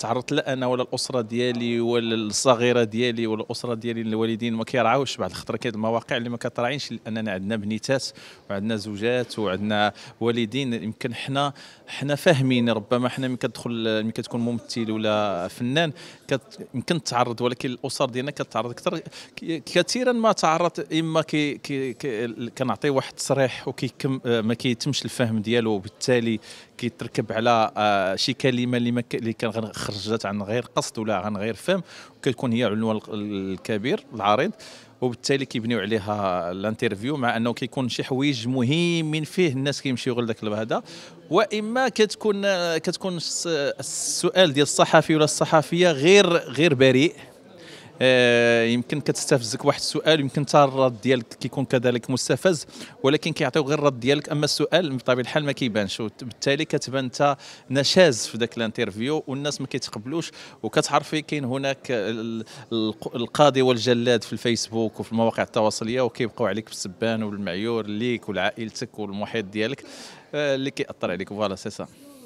تعرضت لا انا ولا الاسره ديالي ولا الصغيره ديالي ولا الاسره ديالي الوالدين ما كيرعاوش بعض الخطره كاين المواقع اللي ما كتراعينش لاننا عندنا بنيتات وعندنا زوجات وعندنا والدين يمكن حنا حنا فاهمين ربما حنا ملي كتدخل ملي كتكون ممثل ولا فنان يمكن تتعرض ولكن الاسر ديالنا كتعرض اكثر كثيرا ما تعرضت اما كي كي كنعطي واحد التصريح وكيكم ما كيتمش الفهم ديالو وبالتالي كيتركب على آه، شي كلمه اللي ما اللي خرجت عن غير قصد ولا عن غير فهم وكتكون هي العنوان الكبير العريض وبالتالي كيبنيو عليها الانترفيو مع انه كيكون شي حوايج مهمين فيه الناس كيمشيو داك هذا واما كتكون كتكون السؤال ديال الصحفي ولا الصحفيه غير غير بريء آه، يمكن كتستفزك واحد السؤال يمكن حتى الرد ديالك كيكون كذلك مستفز ولكن كيعطيو غير الرد ديالك اما السؤال بطبيعه الحال ما كيبانش وبالتالي كتبان انت نشاز في ذاك الانترفيو والناس ما كيتقبلوش وكتعرفي كاين هناك القاضي والجلاد في الفيسبوك وفي المواقع التواصليه وكيبقاو عليك بالسبان والمعيور ليك ولعائلتك والمحيط ديالك آه، اللي كيأثر عليك فوالا سي سا